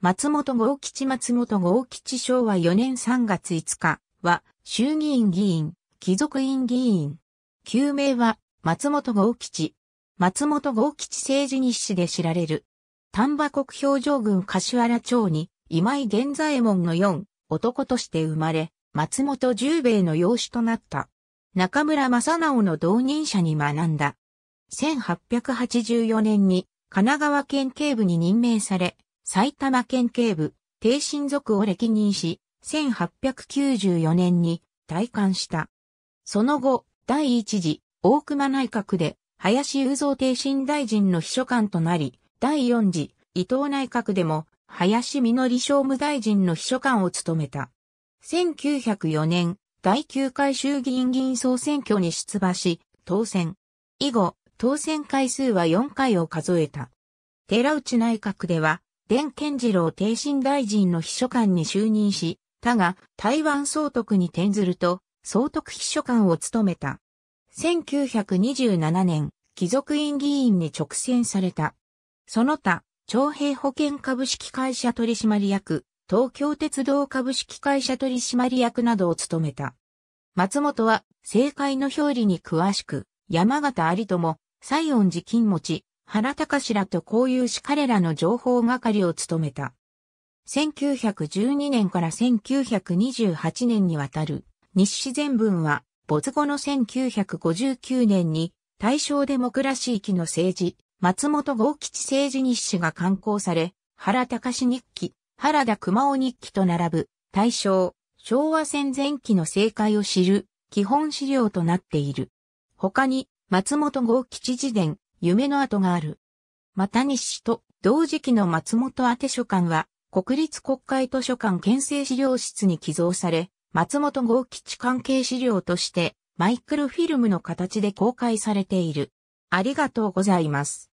松本豪吉松本豪吉昭和4年3月5日は衆議院議員、貴族院議員。旧名は松本豪吉。松本豪吉政治日誌で知られる。丹波国表情郡柏原町に今井源左衛門の4男として生まれ、松本十兵衛の養子となった。中村正直の同任者に学んだ。1884年に神奈川県警部に任命され、埼玉県警部、低親族を歴任し、1894年に退官した。その後、第一次、大熊内閣で、林雄三帝新大臣の秘書官となり、第四次、伊藤内閣でも、林実商務大臣の秘書官を務めた。1904年、第9回衆議院議員総選挙に出馬し、当選。以後、当選回数は4回を数えた。寺内内閣では、伝健次郎帝新大臣の秘書官に就任し、他が台湾総督に転ずると、総督秘書官を務めた。1927年、貴族院議員に直選された。その他、徴兵保険株式会社取締役、東京鉄道株式会社取締役などを務めた。松本は、政界の表裏に詳しく、山形有友、西園寺金持ち、原隆らと交友し彼らの情報係を務めた。1912年から1928年にわたる日誌全文は没後の1959年に大正デモクラシー期の政治、松本豪吉政治日誌が刊行され、原隆日記、原田熊尾日記と並ぶ大正、昭和戦前期の政界を知る基本資料となっている。他に松本豪吉事伝、夢の跡がある。また西市と同時期の松本宛書館は、国立国会図書館県政資料室に寄贈され、松本基吉関係資料として、マイクロフィルムの形で公開されている。ありがとうございます。